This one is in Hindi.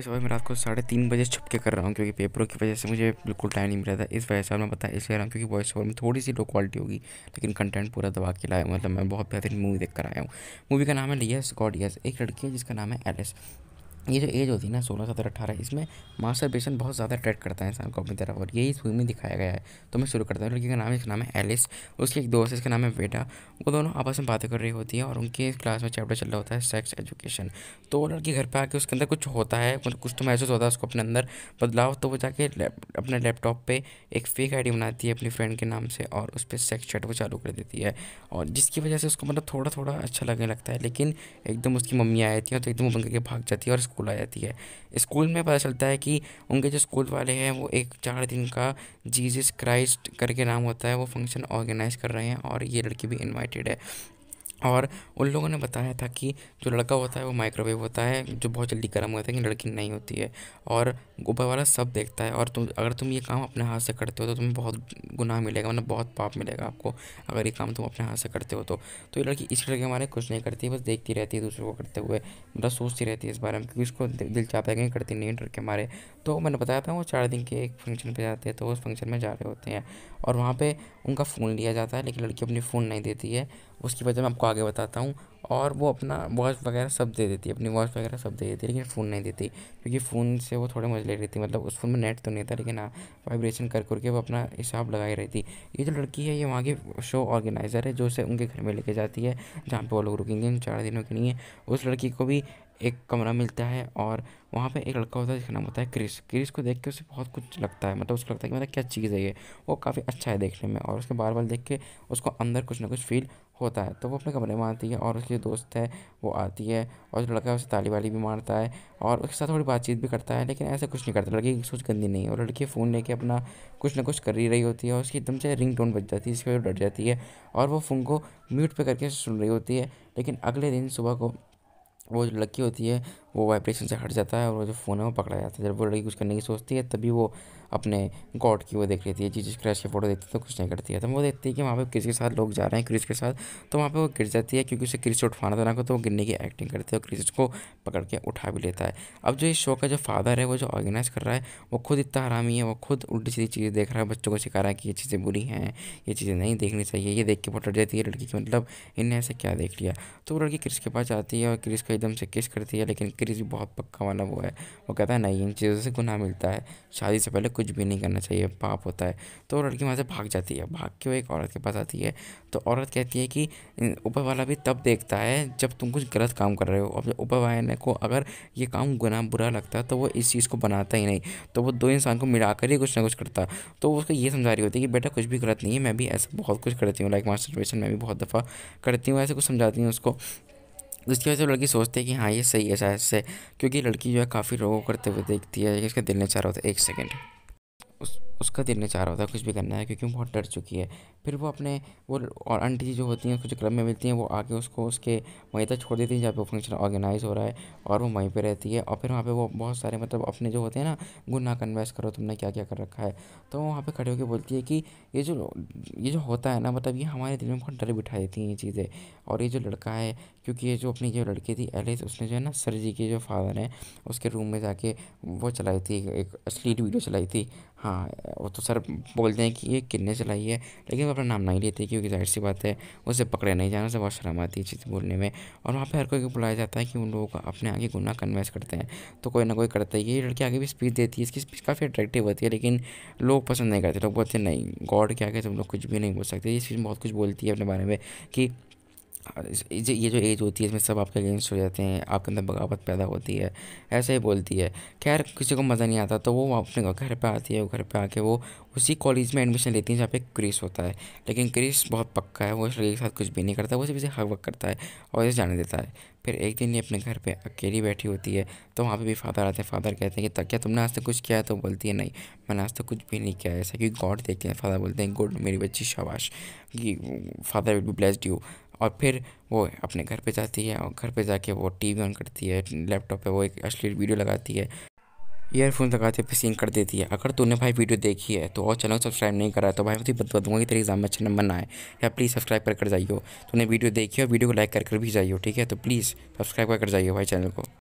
पेपर इस मैं रात को साढ़े तीन बजे छुप के कर रहा हूँ क्योंकि पेपरों की वजह से मुझे बिल्कुल टाइम नहीं मिला था इस वजह से मैं पता इसलिए रहा हूँ क्योंकि वॉइस ओवर में थोड़ी सी लो क्वालिटी होगी लेकिन कंटेंट पूरा दबा के लाया हूँ मतलब मैं बहुत बेहतरीन मूवी देख कर आया हूँ मूवी का नाम है लियस गॉडियस एक लड़की है जिसका नाम है एलिस ये जो एज होती है ना सोलह सत्रह अठारह इसमें मास्टर बेसन बहुत ज़्यादा अट्रैक्ट करता है इंसान को अपनी तरफ और यही इस मूवी में दिखाया गया है तो मैं शुरू करता हूँ लड़की का नाम इसका नाम है एलिस उसके एक दोस्त इसका नाम है वेडा वो दोनों आपस में बातें कर रही होती है और उनके क्लास में चैप्टर चल रहा होता है सेक्स एजुकेशन तो वो लड़की घर पर आके उसके अंदर कुछ होता है मतलब कुछ तो महसूस होता है उसको अपने अंदर बदलाव तो वो जाके अपने लैपटॉप पर एक फेक आई बनाती है अपनी फ्रेंड के नाम से और उस पर सेक्स चैट को चालू कर देती है और जिसकी वजह से उसको मतलब थोड़ा थोड़ा अच्छा लगने लगता है लेकिन एकदम उसकी मम्मी आई थी और तो एकदम वो बन करके भाग जाती है और स्कूल आ जाती है स्कूल में पता चलता है कि उनके जो स्कूल वाले हैं वो एक चार दिन का जीजस क्राइस्ट करके नाम होता है वो फंक्शन ऑर्गेनाइज कर रहे हैं और ये लड़की भी इन्वाइटेड है और उन लोगों ने बताया था कि जो लड़का होता है वो माइक्रोवेव होता है जो बहुत जल्दी गर्म होता है कि लड़की नहीं होती है और ऊपर वाला सब देखता है और तुम अगर तुम ये काम अपने हाथ से करते हो तो तुम्हें बहुत गुनाह मिलेगा मतलब बहुत पाप मिलेगा आपको अगर ये काम तुम अपने हाथ से करते हो तो तो ये लड़की इस लड़के हमारे कुछ नहीं करती बस देखती रहती है दूसरों को करते हुए मतलब सोचती रहती है इस बारे में क्योंकि उसको दिल चाहता है कहीं करती नहीं डर के मारे तो मैंने बताया था वो चार दिन के एक फंक्शन पर जाते हैं तो उस फंक्शन में जा रहे होते हैं और वहाँ पर उनका फ़ोन लिया जाता है लेकिन लड़की अपनी फ़ोन नहीं देती है उसकी वजह मैं आपको आगे बताता हूँ और वो अपना वॉच वगैरह सब दे देती है अपनी वॉच वगैरह सब दे देती है लेकिन फ़ोन नहीं देती क्योंकि फ़ोन से वो थोड़े मजे ले रही थी मतलब उस फ़ोन में नेट तो नहीं था लेकिन हाँ वाइब्रेशन कर करके वो अपना हिसाब लगाई रही थी ये जो लड़की है ये वहाँ की शो ऑर्गेनाइज़र है जो उसे उनके घर में लेके जाती है जहाँ पर वो लोग रुकेंगे इन चार दिनों के लिए उस लड़की को भी एक कमरा मिलता है और वहाँ पे एक लड़का होता है जिसका नाम होता है क्रिस क्रिस को देख के उसे बहुत कुछ लगता है मतलब उसको लगता है कि मतलब क्या चीज़ है ये वो काफ़ी अच्छा है देखने में और उसके बार बार देख के उसको अंदर कुछ ना कुछ फील होता है तो वो अपने कमरे में आती है और उसकी जो दोस्त है वो आती है और जो लड़का है उसे ताली वाली भी मारता है और उसके साथ थोड़ी बातचीत भी करता है लेकिन ऐसा कुछ नहीं करता लड़की की सोच गंदी नहीं है और लड़की फ़ोन लेके अपना कुछ ना कुछ कर ही रही होती है और उसकी एकदम से रिंग टोन बज जाती है जिसकी वजह डर जाती है और वो फ़ोन को म्यूट पर करके सुन रही होती है लेकिन अगले दिन सुबह को वो जो लड़की होती है वो वाइब्रेशन से हट जाता है और वो जो फ़ोन है वो पकड़ा जाता है जब वो लड़की कुछ करने की सोचती है तभी वो अपने गॉड की वो देख लेती है जिस क्रैश की फ़ोटो देखती है तो कुछ नहीं करती है तो वो देखती है कि वहाँ पर क्रिस के साथ लोग जा रहे हैं क्रिस के साथ तो वहाँ पर वो गिर जाती है क्योंकि उसे क्रिस से उठाना था ना को तो वो गिरने की एक्टिंग करती है और क्रिस को पकड़ के उठा भी लेता है अब जो इस शो का जो फादर है वो जो ऑर्गेनाइज़ कर रहा है वो खुद इतना हरामी है वो खुद उल्टी सीधी चीज़ें देख रहा है बच्चों को सिखा रहा है कि ये चीज़ें बुरी हैं ये चीज़ें नहीं देखनी चाहिए ये देख के फोटो जाती है लड़की की मतलब इनने ऐसा क्या देख लिया तो वो लड़की क्रिस के पास जाती है और क्रिस को एकदम से किस करती है लेकिन क्रेज़ी बहुत पक्का वाला हुआ है वो कहता है नहीं इन चीज़ों से गुनाह मिलता है शादी से पहले कुछ भी नहीं करना चाहिए पाप होता है तो लड़की वहाँ से भाग जाती है भाग के वो एक औरत के पास आती है तो औरत कहती है कि ऊपर वाला भी तब देखता है जब तुम कुछ गलत काम कर रहे हो अब ऊपर वाले को अगर ये काम गुना बुरा लगता है तो वो इस चीज़ को बनाता ही नहीं तो वो दो इंसान को मिला ही कुछ ना कुछ करता तो उसको ये समझा रही होती है कि बेटा कुछ भी गलत नहीं है मैं भी ऐसा बहुत कुछ करती हूँ लाइक मास्टरबेशन मैं भी बहुत दफ़ा करती हूँ ऐसे कुछ समझाती हूँ उसको जिसकी वजह से लड़की सोचती है कि हाँ ये सही है शायद से क्योंकि लड़की जो है काफ़ी रोगों करते हुए देखती है इसका दिल नहीं चाह रहा होता एक सेकेंड उसका नहीं चाह रहा होता है कुछ भी करना है क्योंकि वो बहुत डर चुकी है फिर वो अपने वो और आंटी जो होती हैं उसको जो क्रम में मिलती हैं वो आके उसको उसके वहीं तक छोड़ देती हैं जहाँ पे वो फंक्शन ऑर्गेनाइज हो रहा है और वो वहीं पे रहती है और फिर वहाँ पे वो बहुत सारे मतलब अपने जो होते हैं ना गुना कन्वेस करो तुमने क्या क्या कर रखा है तो वहाँ पर खड़े होकर बोलती है कि ये जो ये जो होता है ना मतलब ये हमारे दिल में बहुत डर बिठा देती हैं ये चीज़ें और ये जो लड़का है क्योंकि ये जो अपनी जो लड़की थी एलिस उसने जो है ना सर जी के जो फादर हैं उसके रूम में जाके वो चलाई थी एक असली वीडियो चलाई थी हाँ वो तो सर बोलते हैं कि ये किन्ने चलाई है लेकिन वो अपना नाम नहीं लेते क्योंकि जाहिर सी बात है उसे पकड़े नहीं जाना से बहुत शर्म आती है चीज़ बोलने में और वहाँ पर हर कोई को बुलाया जाता है कि उन लोग अपने आगे गुना कन्वेंस करते हैं तो कोई ना कोई करता है ये लड़की आगे भी स्पीच देती है इसकी स्पीच काफ़ी अट्रैक्टिव होती है लेकिन लोग पसंद नहीं करते लोग बोलते नहीं गॉड के आगे तुम लोग कुछ भी नहीं बोल सकते ये स्पीच बहुत कुछ बोलती है अपने बारे में कि ये जो एज होती है इसमें सब आपके अगेंस्ट हो जाते हैं आपके अंदर बगावत पैदा होती है ऐसे ही बोलती है खैर किसी को मज़ा नहीं आता तो वो अपने घर पे आती है घर पे आके वो उसी कॉलेज में एडमिशन लेती है जहाँ पे क्रिस होता है लेकिन क्रिस बहुत पक्का है वो शरीर के साथ कुछ भी नहीं करता वो सिर्फ इसे हर वक्त करता है और इसे जाने देता है फिर एक दिन ये अपने घर पे अकेली बैठी होती है तो वहाँ पे भी फादर आते हैं फादर कहते हैं कि क्या तुमने आज तक कुछ किया है तो बोलती है नहीं मैंने आज तक कुछ भी नहीं किया है ऐसा कि गॉड देखते हैं फादर बोलते हैं गुड मेरी बच्ची शाबाश कि father will be blessed you और फिर वो अपने घर पे जाती है और घर पे जाके वो टीवी ऑन करती है लैपटॉप पे वो एक अश्लील वीडियो लगाती है ईयरफोन लगाते फिर सीन कर देती है अगर तूने भाई वीडियो देखी है तो और चैनल सब्सक्राइब नहीं करा तो भाई मुझे बता दूंगा कि तेरे एग्जाम में अच्छा नंबर ना आए या प्लीज़ सब्सक्राइब कर कर जाइए तूने वीडियो देखी है और वीडियो को लाइक कर कर भी जाइए ठीक है तो प्लीज़ सब्सक्राइब कर कर भाई चैनल को